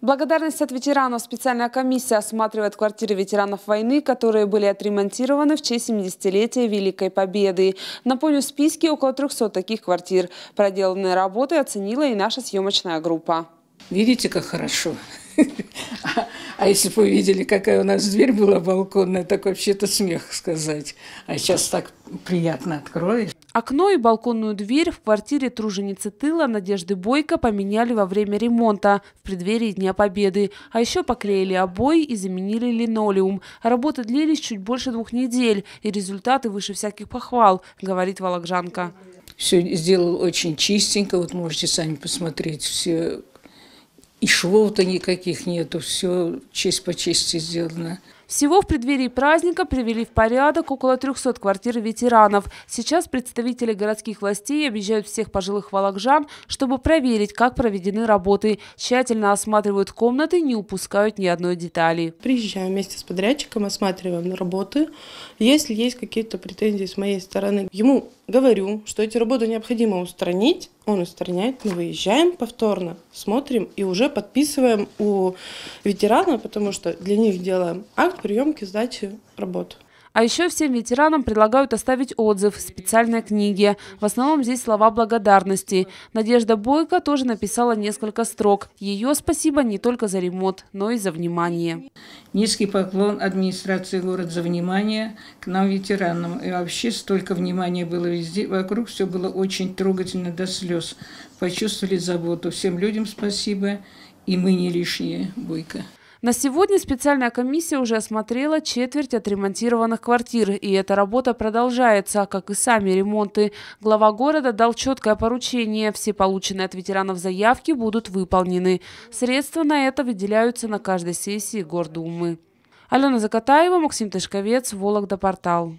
Благодарность от ветеранов специальная комиссия осматривает квартиры ветеранов войны, которые были отремонтированы в честь 70-летия Великой Победы. Напомню, в списке около 300 таких квартир. Проделанные работы оценила и наша съемочная группа. Видите, как хорошо. А если бы вы видели, какая у нас дверь была балконная, так вообще-то смех сказать. А сейчас так приятно откроешь. Окно и балконную дверь в квартире труженицы тыла Надежды Бойко поменяли во время ремонта в преддверии Дня Победы, а еще поклеили обои и заменили линолеум. Работы длились чуть больше двух недель, и результаты выше всяких похвал, говорит Вологжанка. Все сделал очень чистенько, вот можете сами посмотреть, все и швов-то никаких нету, все честь по чести сделано. Всего в преддверии праздника привели в порядок около 300 квартир ветеранов. Сейчас представители городских властей объезжают всех пожилых волокжан, чтобы проверить, как проведены работы. Тщательно осматривают комнаты, не упускают ни одной детали. Приезжаем вместе с подрядчиком, осматриваем работы. Если есть какие-то претензии с моей стороны, ему говорю, что эти работы необходимо устранить, он устраняет, мы выезжаем повторно, смотрим и уже подписываем у ветерана, потому что для них делаем акт приемки, сдачи работы. А еще всем ветеранам предлагают оставить отзыв в специальной книге. В основном здесь слова благодарности. Надежда Бойко тоже написала несколько строк. Ее спасибо не только за ремонт, но и за внимание. Низкий поклон администрации города за внимание к нам, ветеранам. И вообще столько внимания было везде. Вокруг все было очень трогательно до слез. Почувствовали заботу. Всем людям спасибо. И мы не лишние, Бойко. На сегодня специальная комиссия уже осмотрела четверть отремонтированных квартир, и эта работа продолжается, как и сами ремонты. Глава города дал четкое поручение – все полученные от ветеранов заявки будут выполнены. Средства на это выделяются на каждой сессии Гордумы. Алена Закатаева, Максим Тышковец, Вологда Портал.